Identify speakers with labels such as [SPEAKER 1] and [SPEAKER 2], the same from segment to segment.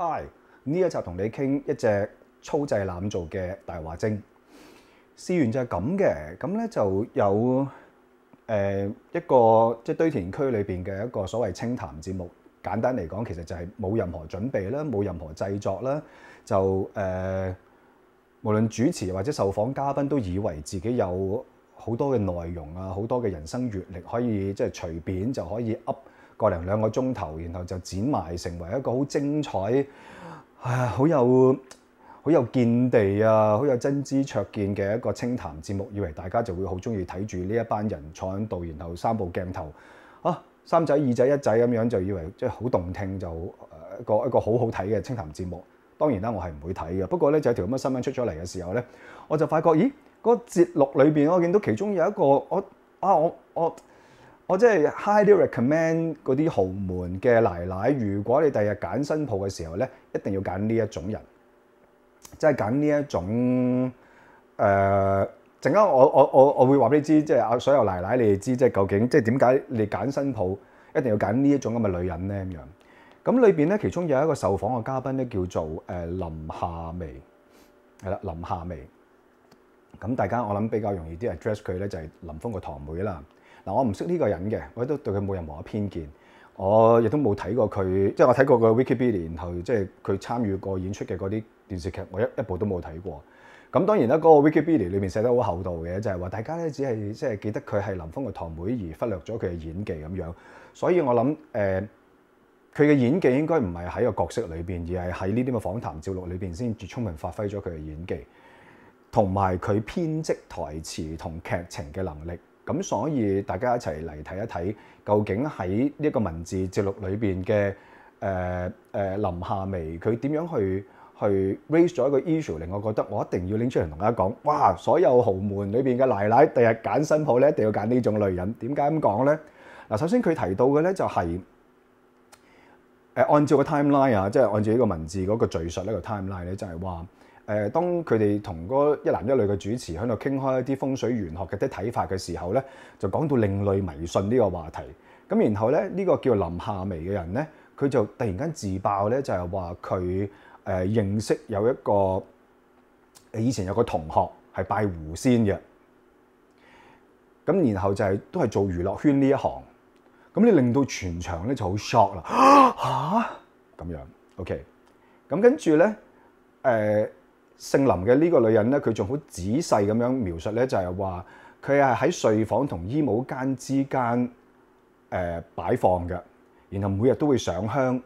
[SPEAKER 1] Hi，呢一集同你傾一隻粗製濫造嘅大話精。思源就係咁嘅，咁咧就有誒一個即係堆填區裏邊嘅一個所謂清談節目。簡單嚟講，其實就係冇任何準備啦，冇任何製作啦，就誒無論主持或者受訪嘉賓都以為自己有好多嘅內容啊，好多嘅人生閲歷可以即係隨便就可以噏。個零兩個鐘頭，然後就剪埋成為一個好精彩、唉，好有、好有見地啊、好有真知灼見嘅一個清談節目，以為大家就會好中意睇住呢一班人坐喺度，然後三部鏡頭啊，三仔二仔一仔咁樣就以為即係好動聽，就一個一個好好睇嘅清談節目。當然啦，我係唔會睇嘅。不過咧，就有條咁嘅新聞出咗嚟嘅時候咧，我就發覺，咦，嗰節錄裏邊我見到其中有一個我啊，我我。我即係 high l y recommend 嗰啲豪門嘅奶奶，如果你第日揀新抱嘅時候咧，一定要揀呢一種人，即係揀呢一種誒。陣間我我我我會話俾你知，即係啊所有奶奶你哋知，即係究竟即係點解你揀新抱一定要揀呢一種咁嘅女人咧咁樣。咁裏邊咧，其中有一個受訪嘅嘉賓咧，叫做誒林夏薇，係啦，林夏薇。咁大家我諗比較容易啲，dress 佢咧就係林峰個堂妹啦。嗱，我唔識呢個人嘅，我都對佢冇任何嘅偏見，我亦都冇睇過佢，即系我睇過個 Wikipedia，然後即系佢參與過演出嘅嗰啲電視劇，我一一部都冇睇過。咁當然啦，嗰個 Wikipedia 裏面寫得好厚道嘅，就係話大家咧只係即係記得佢係林峯嘅堂妹而忽略咗佢嘅演技咁樣。所以我諗誒，佢嘅演技應該唔係喺個角色裏邊，而係喺呢啲嘅訪談、照錄裏邊先至分明發揮咗佢嘅演技，同埋佢編織台詞同劇情嘅能力。咁所以大家一齊嚟睇一睇，究竟喺呢個文字節錄裏邊嘅誒誒林夏薇，佢點樣去去 raise 咗一個 issue，令我覺得我一定要拎出嚟同大家講，哇！所有豪門裏邊嘅奶奶第日揀新抱咧，一定要揀呢種女人。點解咁講咧？嗱，首先佢提到嘅咧就係誒按照個 timeline 啊，即係按照呢個文字嗰個敘述呢個 timeline 咧，就係話。誒，當佢哋同嗰一男一女嘅主持喺度傾開一啲風水玄學嘅啲睇法嘅時候咧，就講到另類迷信呢個話題。咁然後咧，呢個叫林夏薇嘅人咧，佢就突然間自爆咧，就係話佢誒認識有一個以前有個同學係拜狐仙嘅。咁然後就係都係做娛樂圈呢一行。咁你令到全場咧就好 shock 啦嚇！咁樣 OK。咁跟住咧，誒。姓林嘅呢個女人咧，佢仲好仔細咁樣描述咧，就係話佢係喺睡房同衣帽間之間誒擺放嘅，然後每日都會上香。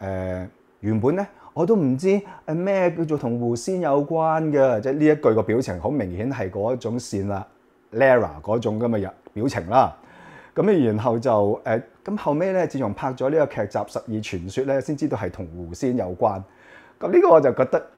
[SPEAKER 1] 誒原本咧我都唔知誒咩叫做同狐仙有關嘅，即係呢一句個表情好明顯係嗰一種線啦，Lara 嗰種咁嘅日表情啦。咁然後就誒咁後尾咧，自從拍咗呢個劇集《十二傳說》咧，先知道係同狐仙有關。咁呢個我就覺得。